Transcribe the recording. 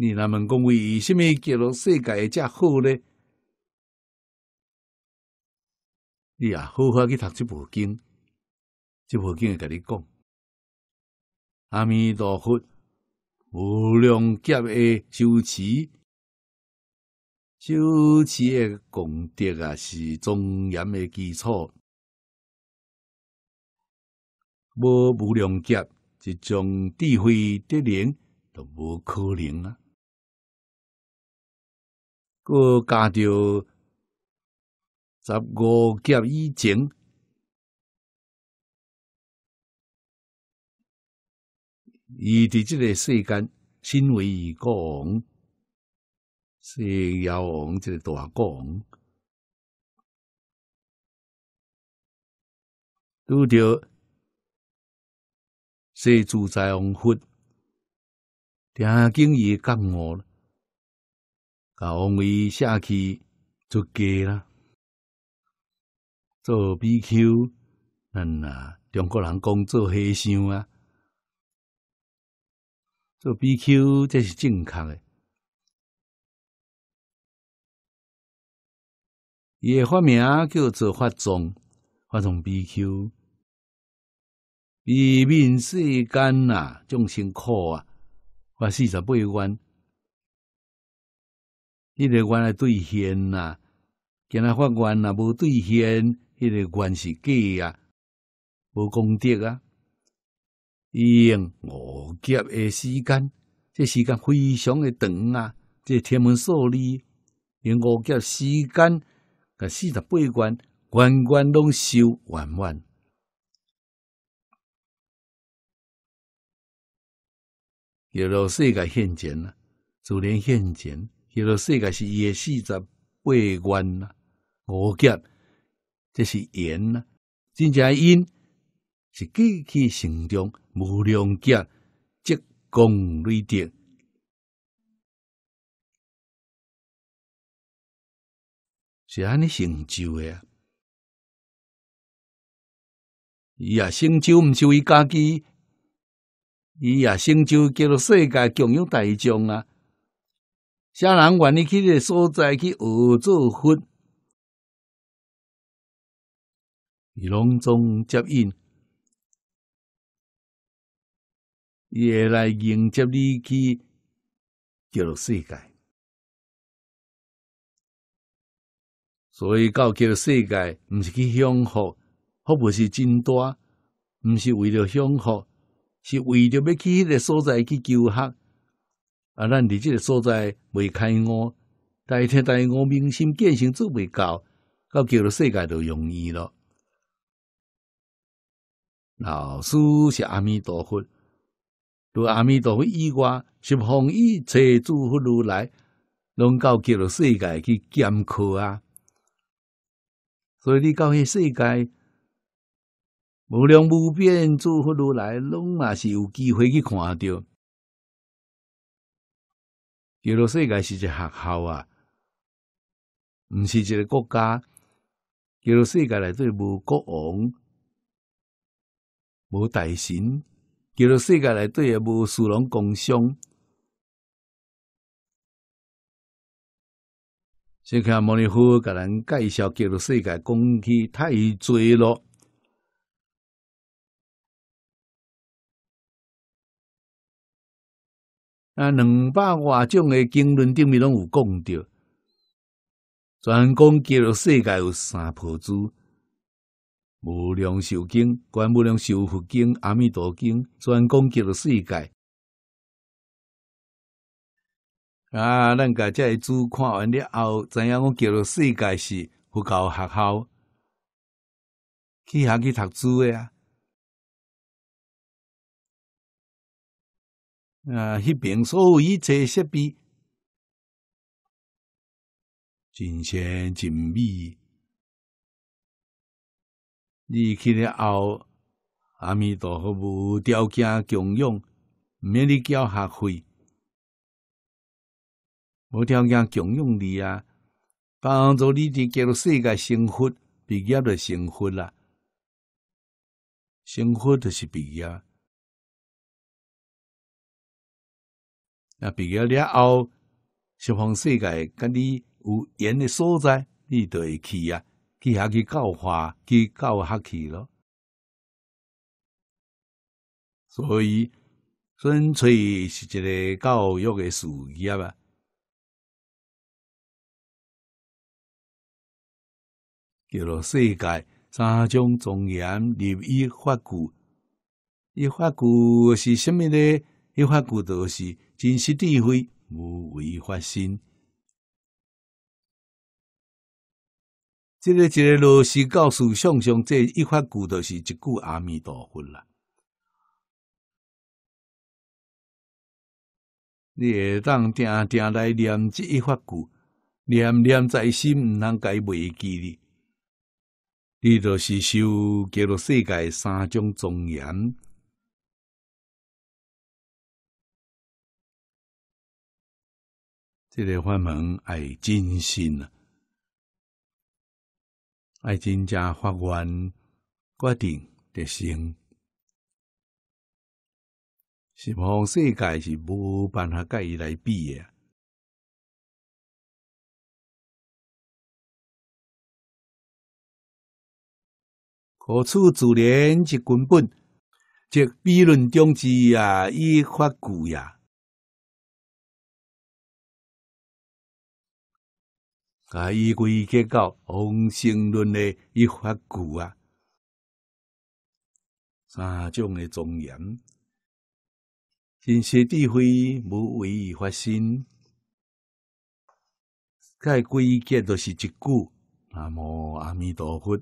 你哪问讲为什么叫了世界才好呢？你啊，好好去读这部经，这部经会跟你讲：阿弥陀佛，无量劫的修持。修持的功德啊，是庄严的基础。无无量劫，一种智慧得灵都无可能啊！搁加到十五劫以前，伊伫即个世间，身为过狂。是妖王这个大国，拄着世主宰王福，听经也讲我了，搞为下去就家啦，做 BQ，咱啊中国人讲做和尚啊，做 BQ 这是正确的。伊诶发名叫做发藏，发藏 BQ，以面世间啊，众生苦啊，发四十八愿，迄个愿来兑现呐，今仔发愿若无兑现，迄个愿是假啊，无功德啊。伊用五劫诶时间，这时间非常诶长啊，这天文数字，用五劫时间。甲四十八关，关关拢修完完。一路世界现前啊，就连现前一路世界是伊诶四十八关啊，五劫这是缘啊，真正因是过去成长无量劫积功累德。是安尼成就的啊！伊啊成就毋就伊家己，伊啊成就叫做世界共有大将啊！啥人愿意去这所在去学做佛？伊隆中接引，伊会来迎接你去叫做世界。所以教给世界，毋是去享福，福不是真大，毋是为了享福，是为着要去迄个所在去求学。啊，咱伫即个所在袂开悟，台天台悟明心见性做袂到，到叫了世界就容易咯。老师是阿弥陀佛，如阿弥陀佛以外，是奉以财主如来，拢到叫了世界去讲课啊。所以你到迄世界，无量无边诸佛如来，拢嘛是有机会去看得到。叫做世界是一个学校啊，毋是一个国家。叫做世界内底无国王，无大神。叫做世界内底也无殊人共享。先看摩尼佛甲咱介绍，极乐世界讲起太侪咯。啊，两百外种的经论顶面拢有讲着，专讲极乐世界有三菩经：无量寿经、观无量寿佛经、阿弥陀经，专讲极乐世界。啊，咱家这主看完了后，知影我叫做世界是佛教学校，去遐去读书的啊。啊，迄边所有一切设备，真鲜真美。离去了后，阿弥陀佛，无条件供养，免你交学费。无条件供用你啊，帮助你伫进入世界生活，毕业就生活啦。生活就是毕业。那毕业了后，释放世界，跟你有缘的所在，你就会去啊，去下去教化，去教下去咯。所以，纯粹是一个教育诶事业啊。叫做世界三种庄严，利益法故。一法故是甚么呢？一法故就是真实智慧，无为法心。这个一个老师告诉上上，这一法故就是一句阿弥陀佛啦。你当定定来念这一法故，念念在心，毋通伊袂记哩。你就是修给了世界三种庄严，这个法门爱精心啊，爱真正法观决定得生，是无？世界是无办法甲伊来比诶。何处自然即根本？即比论中之呀，依法故呀，啊！依归结到空性论的一发故啊，三种的庄严，真实智慧无为发心，该归结都是一句：阿无阿弥陀佛。